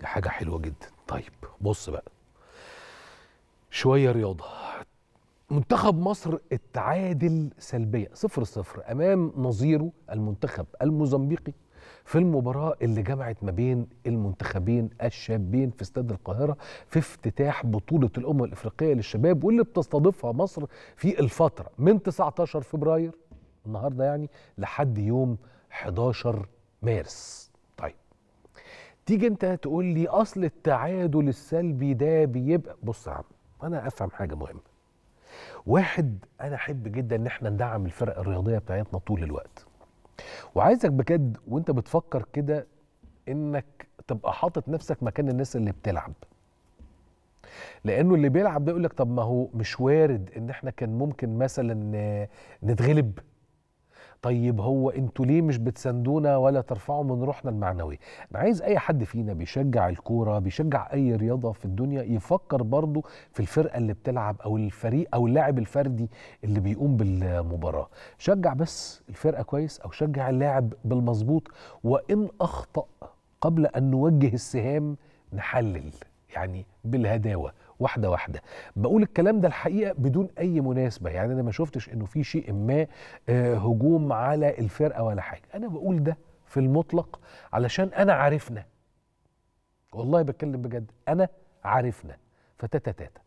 دي حاجه حلوه جدا طيب بص بقى شويه رياضه منتخب مصر التعادل سلبية صفر صفر أمام نظيره المنتخب الموزمبيقي في المباراة اللي جمعت ما بين المنتخبين الشابين في استاد القاهرة في افتتاح بطولة الأمم الإفريقية للشباب واللي بتستضيفها مصر في الفترة من 19 فبراير النهاردة يعني لحد يوم 11 مارس تيجي انت تقول لي اصل التعادل السلبي ده بيبقى بص يا عم انا افهم حاجه مهمه واحد انا احب جدا ان احنا ندعم الفرق الرياضيه بتاعتنا طول الوقت وعايزك بجد وانت بتفكر كده انك تبقى حاطط نفسك مكان الناس اللي بتلعب لانه اللي بيلعب ده يقول لك طب ما هو مش وارد ان احنا كان ممكن مثلا نتغلب طيب هو انتوا ليه مش بتساندونا ولا ترفعوا من روحنا المعنوية انا عايز اي حد فينا بيشجع الكوره بيشجع اي رياضه في الدنيا يفكر برضه في الفرقه اللي بتلعب او الفريق او اللاعب الفردي اللي بيقوم بالمباراه شجع بس الفرقه كويس او شجع اللاعب بالمظبوط وان اخطا قبل ان نوجه السهام نحلل يعني بالهداوه واحده واحده بقول الكلام ده الحقيقه بدون اي مناسبه يعني انا ما شفتش انه في شيء ما آه، هجوم على الفرقه ولا حاجه انا بقول ده في المطلق علشان انا عارفنا والله بتكلم بجد انا عارفنا فتاتا تاتا